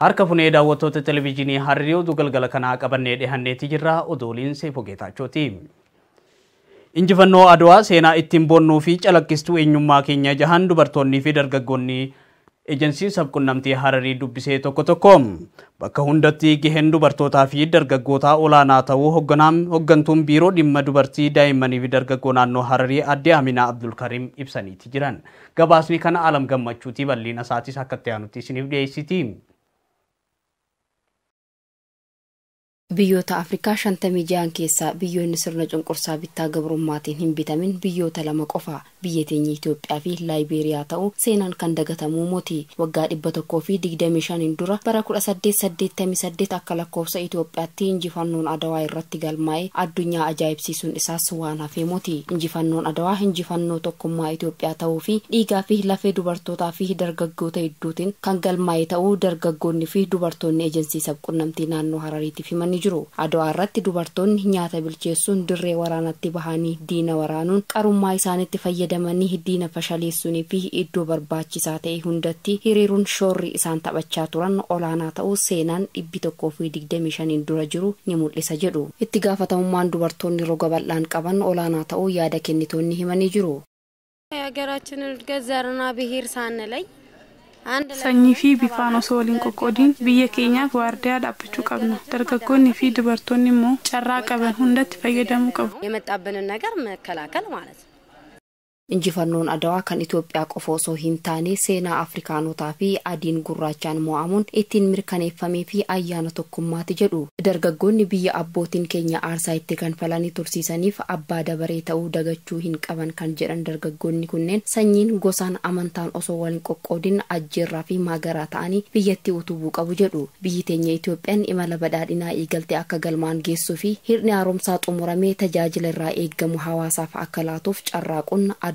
harka funee daawwattoota televezyiinii harriyootu galgala kanaa qabannee dhihanneetti jirra odooliin Seefoo Geetaachooti. Injifannoo Adwaa seenaa ittiin boonnuu fi calaqqistuu eenyummaa keenya jahan dubartoonnii fi dargaggoonni ejensiin sabqunnamtii Hararii dubbisee tokko tokko bakka hundatti gaheen dubartootaa fi dargaggootaa olaanaa ta'uu hooggantuun biiroo dhimma dubartii daa'immanii fi dargaggoo naannoo Hararii adde Aminaa Abdulkarim ibsaniiti jiran. Gabaasni kana alam gammachuuti bal'ina isaatis akka ta'anutti isiniif dhiyeessiti. Biyyoota Afrikaa 56 keessaa biyyoonni sirna cunqursaa bittaa gabrummaatiin hin bitamin biyyoota lama qofa biyya itiyoophiyaa Itoophiyaa fi Laayiberiyaa ta'uu seenaan kan dagatamuu mooti. Waggaa fi 125 dura bara 1888 akka lakkoofsa Itoophiyaatti injifannoon Adawaa irratti galmaa'ee addunyaa ajaa'ibsiisuun isaas waan hafee mooti. Injifannoon Adawaa injifannoo tokkummaa Itoophiyaa ta'uu fi dhiigaa fi lafee dubartootaa fi dargaggoota hedduutiin kan galmaa'e ta'uu dargaggoonni fi dubartoonni ejensiisa quunnamtii naannoo Harariitiif ni jiru adawaa irratti dubartoonni nyaata bilcheessuun dirree waraanatti bahanii diina waraanuun qarummaa isaanitti fayyadamanii diina fashaleessuunii fi iddoo barbaachisaa ta'e hundatti hiriiruun shoorri isaan taphachaa turan olaanaa ta'uu seenaan dhibbi tokkoo fi shaniin dura jiru ni mul'isa jedhu itti gaafatamummaan dubartoonni roga bal'aan qaban olaanaa ta'uu yaada kennitoonni himanii jiru. Sanyii fi bifaan osoo waliin qoqqoodiin biyya keenyaaf waardiyaa dhaabbachuu qabna. dargaggoonni fi dubartoonni immoo carraa qaban hundatti fayyadamuu qabu. የመጣብንን ነገር መከላከል ማለት ነው። injifannoon adawaa kan itoophiyaa qofa osoo hin taane seenaa afrikaanotaa fi adiin gurraachaan mo'amuun ittiin mirkaneeffamee fi ayyaana tokkummaati jedhu dargaggoonni biyya abbootiin keenya aarsaa itti falanii tursiisaniif abbaa dabaree ta'uu dagachuu hin qaban kan jedhan dargaggoonni kunneen sanyiin gosaan amantaan osoo waliin qoqqoodin ajjeerraa fi maagaraa ta'anii biyyatti utubuu qabu jedhu biyyi teenya itoophiyaan imala badhaadhinaa eegalte akka galmaan geessuu fi hirni haaromsaa xumuramee tajaajila irraa eeggamu hawaasaaf akka laatuuf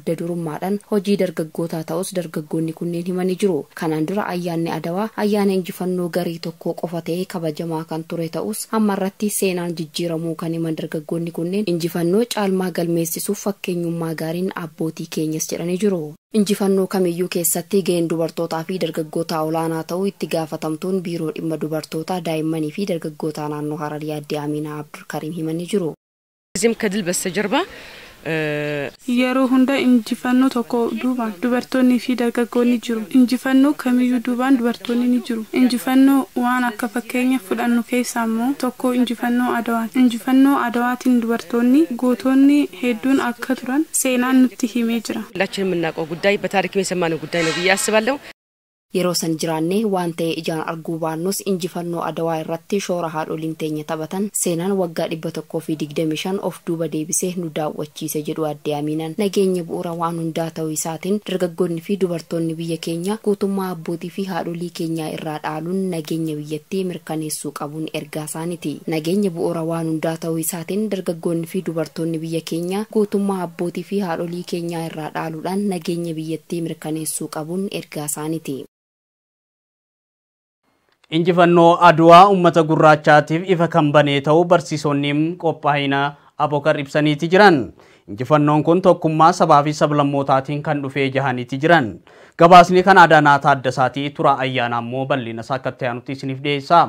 adda durummaadhaan hojii dargaggootaa ta'us dargaggoonni kunneen himanii jiru kanaan dura ayyaanni adawaa ayyaana injifannoo garii tokko qofa ta'e kabajamaa kan ture ta'us amma irratti seenaan jijjiiramuu kan himan dargaggoonni kunneen injifannoo caalmaa galmeessisuuf fakkeenyummaa gaariin abbootii keenyas jedhanii jiru. injifannoo kamiyyuu keessatti ga'een dubartootaa fi dargaggootaa olaanaa ta'uu itti gaafatamtuun biiroo dhimma dubartootaa daa'immanii fi dargaggootaa naannoo hararii adde abdulkariim himanii jiru. Yeroo hunda injifannoo tokko duubaan dubartoonnii fi dargaggoonni jiru. Injifannoo kamiyyuu duubaan dubartoonni ni jiru. Injifannoo waan akka fakkeenya fudhannu keessa ammoo tokko injifannoo adawaa Injifannoo adawaatiin dubartoonni gootoonni hedduun akka turan seenaan nutti himee jira. ሁላችንም የምናውቀው ጉዳይ በታሪክ የሰማነው ጉዳይ ነው ብዬ አስባለሁ። yeroo san jiraanne waan ta'ee ijaan arguu baannos injifannoo adawaa irratti shoora haadholiin teenya taphatan seenaan waggaa dhibba tokkoo fi shan of duuba deebisee nu daawwachiise jedhu adde amiinan nageenya bu'uura waan hundaa ta'uu isaatiin dargaggoonni fi dubartoonni biyya keenya guutummaa abbootii fi haadholii keenyaa irraa dhaaluun nageenya biyyattii mirkaneessuu qabuun ergaa nageenya bu'uura waan hundaa ta'uu isaatiin dargaggoonni fi dubartoonni biyya guutummaa abbootii fi haadholii keenyaa irraa dhaaluudhaan nageenya biyyattii mirkaneessuu qabuun ergaa Injifannoo aduwaa uummata gurraachaatiif ifa kan banee ta'uu barsiisonni qophaa'ina abokar ibsaniiti jiran. Injifannoon kun tokkummaa sabaa fi sablammootaatiin kan dhufee jahaniiti jiran. Gabaasni kan Adaanaa Taaddasaatii turaa ayyaana ammoo bal'inasaa akkatti akka isiniif dhiyeessa.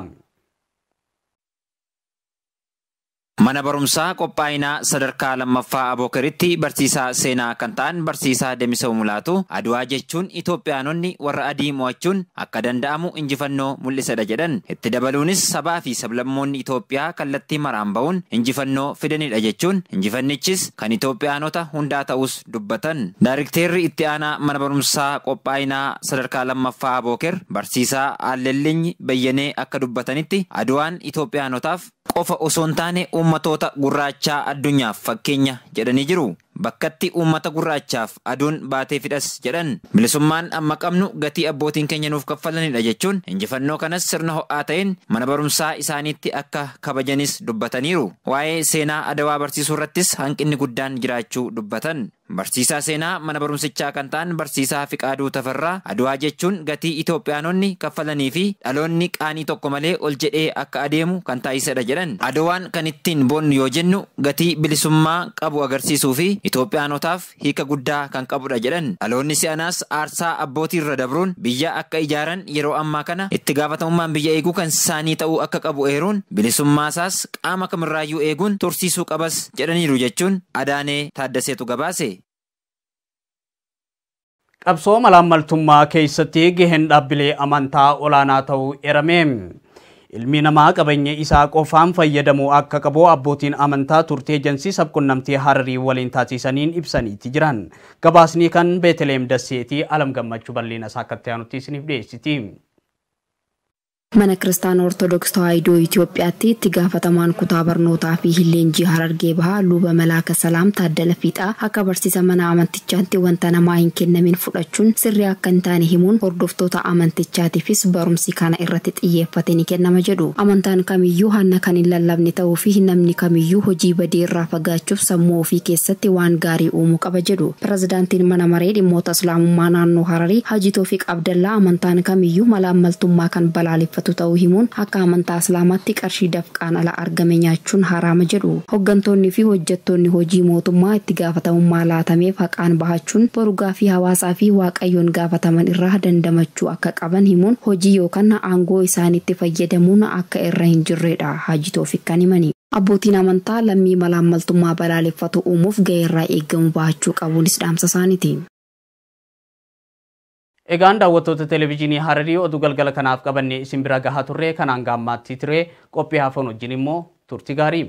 Mana barumsaa qophaa'inaa sadarkaa lammaffaa abookeritti barsiisaa seenaa kan ta'an barsiisaa Damisaa Mulaatu aduaa jechuun Itoophiyaanonni warra adii mo'achuun akka danda'amu injifannoo mul'isadha jedhan. Itti dabaluunis sabaa fi sablammoonni Itoophiyaa kallattii maraan ba'uun injifannoo fidanidha jechuun injifannichis kan Itoophiyaanota hundaa ta'us dubbatan. Daayirikteerri itti aanaa mana barumsaa qophaa'inaa sadarkaa lammaffaa abooker barsiisaa Allellinyi Bayyanee akka dubbatanitti Adwaan Itoophiyaanotaaf qofa osoo uummatoota gurraachaa addunyaaf fakkeenya jedhanii jiru. bakkatti uummata gurraachaaf aduun baatee fidhas jedhan bilisummaan amma qabnu gatii abbootiin keenya nuuf kaffalanidha jechuun injifannoo kanas sirna ho'aa ta'een mana barumsaa isaaniitti akka kabajanis dubbataniiru waa'ee seenaa adawaa barsiisuu irrattis hanqinni guddaan jiraachuu dubbatan. Barsiisaa seenaa mana barumsichaa kan ta'an barsiisaa Fiqaaduu Tafarraa Aduwaa jechuun gatii Itoophiyaanonni kaffalanii fi dhaloonni qaanii tokko malee ol jedhee akka adeemu kan taa'isadha jedhan. adawaan kan ittiin boonnu yoo jennu gatii bilisummaa qabu agarsiisuu fi Itoophiyaanotaaf hiika guddaa kan qabudha jedhan dhaloonni si'anaas aarsaa abbootii irra dabruun biyya akka ijaaran yeroo ammaa kana itti gaafatamummaan biyya eeguu kan isaanii ta'uu akka qabu eeruun bilisummaasaas qaama kamirraayyuu eeguun tursiisuu qabas jedhaniiru jechuun Adaanee Taaddaseetu gabaase. Qabsoo malaammaltummaa keessatti gaheen dhaabbilee amantaa olaanaa ta'uu eerame. Ilmi namaa qabeenya isaa qofaan fayyadamuu akka qaboo abbootiin amantaa turtee ejensi sabqunnamtii hararii waliin taasisaniin ibsaniitti jiran. Gabaasni kan Beetleem Dasseetii Alam Gammachuu bal'ina isaa akka ta'anutti isiniif dhiyeessiti. Mana kiristaan Ortodoksii Tawaahidoo Itoophiyaatti itti gaafatamaan kutaa barnootaa fi leenjii Harargee Bahaa Luba Malaaka Salaam Taaddala Fiixaa akka barsiisa mana amantichaatti wanta namaa hin kennamin fudhachuun sirri akka hin taane himuun hordoftoota amantichaatiifis barumsi kana irratti xiyyeeffate ni kennama jedhu. Amantaan kamiyyuu hanna kan hin lallabne ta'uu fi namni kamiyyuu hojii badee irraa fagaachuuf sammuu ofii keessatti waan gaarii uumuu qaba jedhu. Pirezidaantiin mana maree dhimmoota Islaamummaa naannoo Hararii Hajji amantaan kamiyyuu mala kan mul'atu himuun akka amantaa islaamaatti qarshii dafqaan ala argame nyaachuun haraama jedhu hooggantoonni fi hojjettoonni hojii mootummaa itti gaafatamummaa laatameef haqaan bahachuun borugaa fi hawaasaa fi waaqayyoon gaafataman irraa dandamachuu akka qaban himuun hojii yookaan aangoo isaanitti fayyadamuun akka irra hin jirredha haaji kan himani. Abbootiin amantaa lammii malaa maltummaa balaaleffatu uumuuf ga'eerraa eeggamu bahachuu qabuunis dhaamsa isaaniiti. Eganda daawwattoota te Hararii oduu galgala kanaaf qabanne isin bira gahaa turre kanaan gaammaatti ture qophii hafan wajjin immoo turti gaarii.